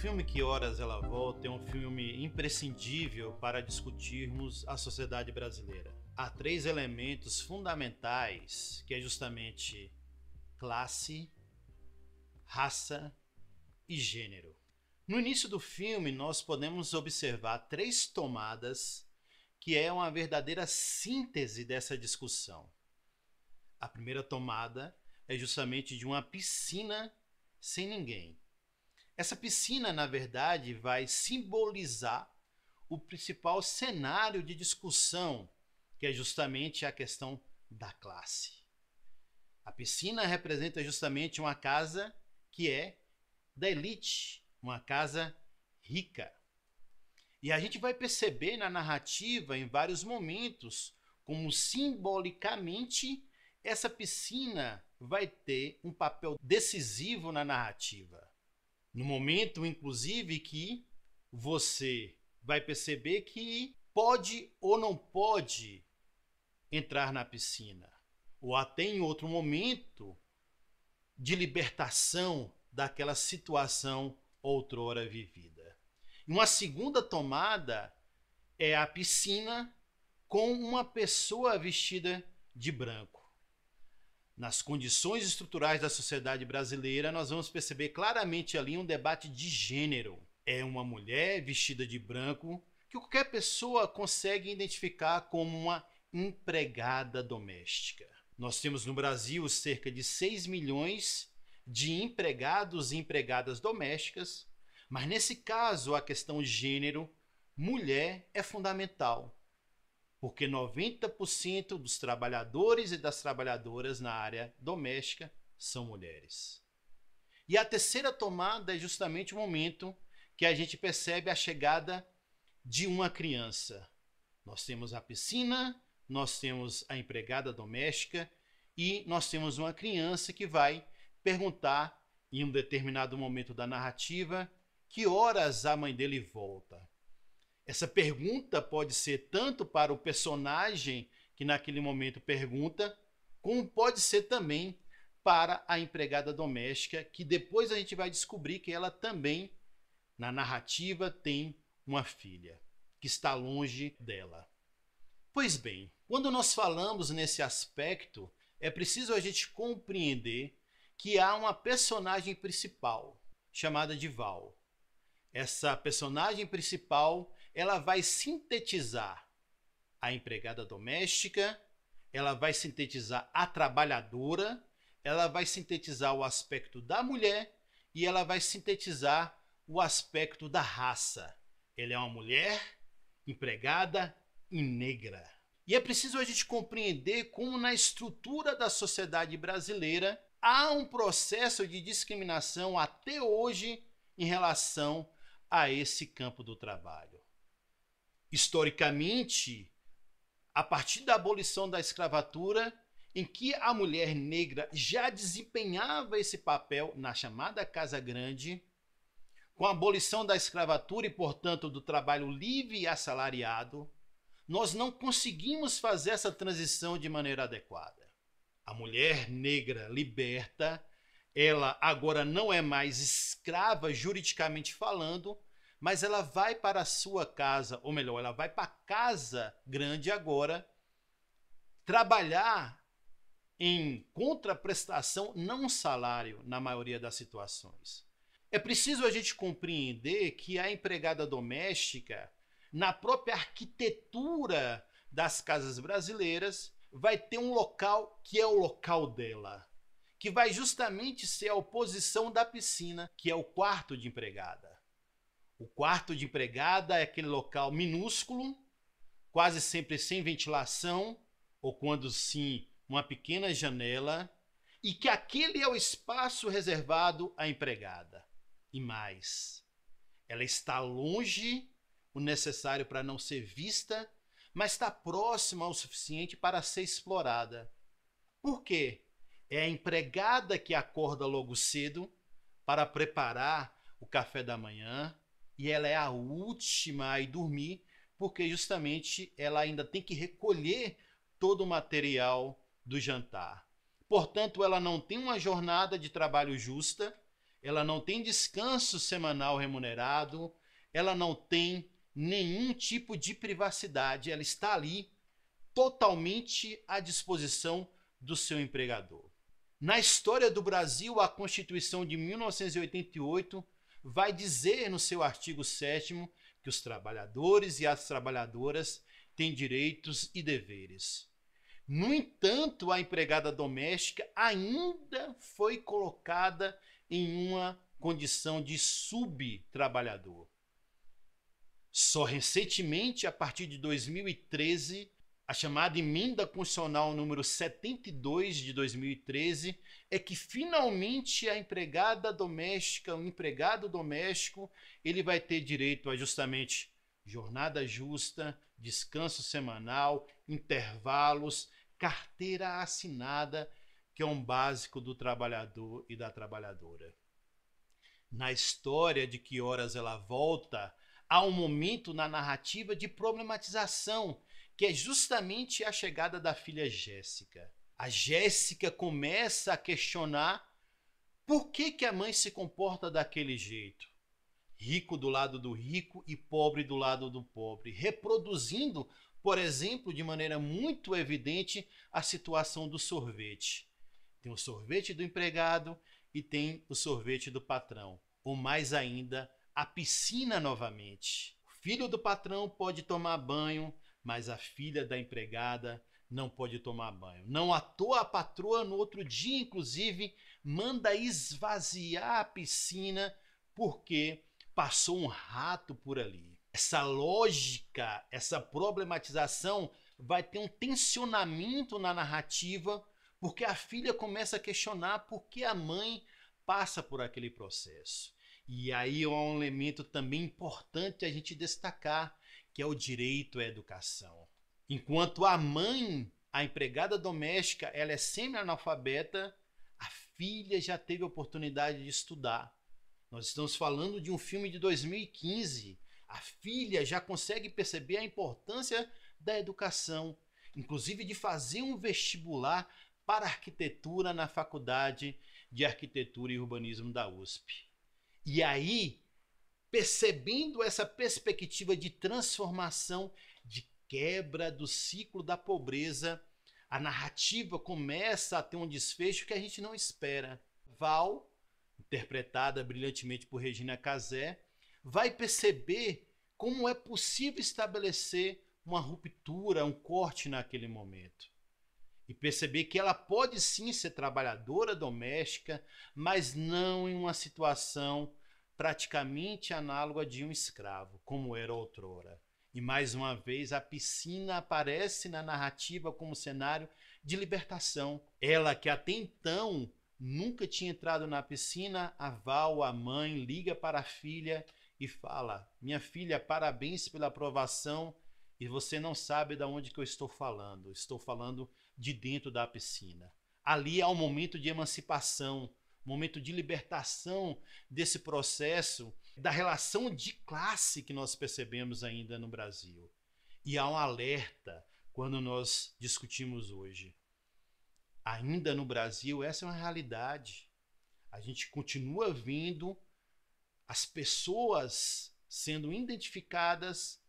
filme Que Horas Ela Volta é um filme imprescindível para discutirmos a sociedade brasileira. Há três elementos fundamentais, que é justamente classe, raça e gênero. No início do filme, nós podemos observar três tomadas que é uma verdadeira síntese dessa discussão. A primeira tomada é justamente de uma piscina sem ninguém. Essa piscina, na verdade, vai simbolizar o principal cenário de discussão, que é justamente a questão da classe. A piscina representa justamente uma casa que é da elite, uma casa rica. E a gente vai perceber na narrativa, em vários momentos, como simbolicamente essa piscina vai ter um papel decisivo na narrativa. No momento, inclusive, que você vai perceber que pode ou não pode entrar na piscina, ou até em outro momento de libertação daquela situação outrora vivida. Uma segunda tomada é a piscina com uma pessoa vestida de branco nas condições estruturais da sociedade brasileira, nós vamos perceber claramente ali um debate de gênero. É uma mulher vestida de branco que qualquer pessoa consegue identificar como uma empregada doméstica. Nós temos no Brasil cerca de 6 milhões de empregados e empregadas domésticas, mas nesse caso a questão gênero, mulher é fundamental porque 90% dos trabalhadores e das trabalhadoras na área doméstica são mulheres. E a terceira tomada é justamente o momento que a gente percebe a chegada de uma criança. Nós temos a piscina, nós temos a empregada doméstica e nós temos uma criança que vai perguntar em um determinado momento da narrativa que horas a mãe dele volta. Essa pergunta pode ser tanto para o personagem que naquele momento pergunta, como pode ser também para a empregada doméstica, que depois a gente vai descobrir que ela também, na narrativa, tem uma filha que está longe dela. Pois bem, quando nós falamos nesse aspecto, é preciso a gente compreender que há uma personagem principal chamada de Val. Essa personagem principal ela vai sintetizar a empregada doméstica, ela vai sintetizar a trabalhadora, ela vai sintetizar o aspecto da mulher e ela vai sintetizar o aspecto da raça. Ela é uma mulher, empregada e negra. E é preciso a gente compreender como, na estrutura da sociedade brasileira, há um processo de discriminação até hoje em relação a esse campo do trabalho historicamente, a partir da abolição da escravatura, em que a mulher negra já desempenhava esse papel na chamada Casa Grande, com a abolição da escravatura e, portanto, do trabalho livre e assalariado, nós não conseguimos fazer essa transição de maneira adequada. A mulher negra liberta, ela agora não é mais escrava juridicamente falando, mas ela vai para a sua casa, ou melhor, ela vai para a casa grande agora trabalhar em contraprestação, não salário, na maioria das situações. É preciso a gente compreender que a empregada doméstica, na própria arquitetura das casas brasileiras, vai ter um local que é o local dela, que vai justamente ser a oposição da piscina, que é o quarto de empregada. O quarto de empregada é aquele local minúsculo, quase sempre sem ventilação, ou quando sim, uma pequena janela, e que aquele é o espaço reservado à empregada. E mais, ela está longe o necessário para não ser vista, mas está próxima o suficiente para ser explorada. Por quê? É a empregada que acorda logo cedo para preparar o café da manhã, e ela é a última a ir dormir, porque justamente ela ainda tem que recolher todo o material do jantar. Portanto, ela não tem uma jornada de trabalho justa, ela não tem descanso semanal remunerado, ela não tem nenhum tipo de privacidade, ela está ali totalmente à disposição do seu empregador. Na história do Brasil, a Constituição de 1988 vai dizer no seu artigo 7 que os trabalhadores e as trabalhadoras têm direitos e deveres. No entanto, a empregada doméstica ainda foi colocada em uma condição de subtrabalhador. Só recentemente, a partir de 2013, a chamada emenda constitucional número 72 de 2013 é que finalmente a empregada doméstica, o empregado doméstico, ele vai ter direito a justamente jornada justa, descanso semanal, intervalos, carteira assinada, que é um básico do trabalhador e da trabalhadora. Na história de que horas ela volta, há um momento na narrativa de problematização que é justamente a chegada da filha Jéssica. A Jéssica começa a questionar por que, que a mãe se comporta daquele jeito. Rico do lado do rico e pobre do lado do pobre, reproduzindo, por exemplo, de maneira muito evidente, a situação do sorvete. Tem o sorvete do empregado e tem o sorvete do patrão, ou mais ainda, a piscina novamente. O filho do patrão pode tomar banho mas a filha da empregada não pode tomar banho. Não à toa a patroa, no outro dia, inclusive, manda esvaziar a piscina porque passou um rato por ali. Essa lógica, essa problematização vai ter um tensionamento na narrativa, porque a filha começa a questionar por que a mãe passa por aquele processo. E aí é um elemento também importante a gente destacar que é o direito à educação. Enquanto a mãe, a empregada doméstica, ela é semi-analfabeta, a filha já teve a oportunidade de estudar. Nós estamos falando de um filme de 2015. A filha já consegue perceber a importância da educação, inclusive de fazer um vestibular para arquitetura na Faculdade de Arquitetura e Urbanismo da USP. E aí percebendo essa perspectiva de transformação, de quebra do ciclo da pobreza, a narrativa começa a ter um desfecho que a gente não espera. Val, interpretada brilhantemente por Regina Casé, vai perceber como é possível estabelecer uma ruptura, um corte naquele momento. E perceber que ela pode sim ser trabalhadora doméstica, mas não em uma situação praticamente análoga de um escravo, como era outrora. E mais uma vez, a piscina aparece na narrativa como cenário de libertação. Ela, que até então nunca tinha entrado na piscina, a Val, a mãe, liga para a filha e fala: Minha filha, parabéns pela aprovação. E você não sabe de onde que eu estou falando. Estou falando de dentro da piscina. Ali há um momento de emancipação, momento de libertação desse processo, da relação de classe que nós percebemos ainda no Brasil. E há um alerta quando nós discutimos hoje. Ainda no Brasil, essa é uma realidade. A gente continua vendo as pessoas sendo identificadas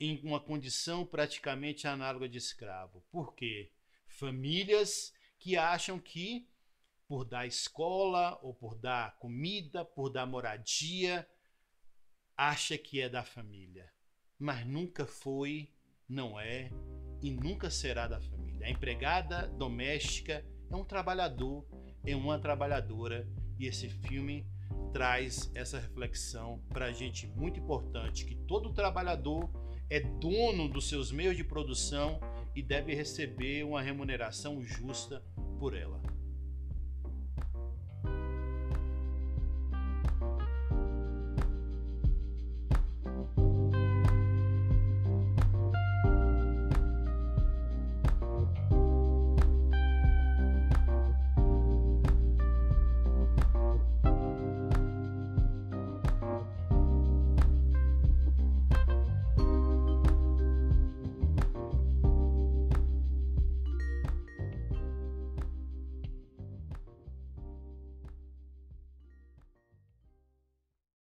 em uma condição praticamente análoga de escravo. Por quê? Famílias que acham que por dar escola, ou por dar comida, por dar moradia, acha que é da família, mas nunca foi, não é e nunca será da família. A empregada doméstica é um trabalhador, é uma trabalhadora e esse filme traz essa reflexão para a gente muito importante que todo trabalhador é dono dos seus meios de produção e deve receber uma remuneração justa por ela.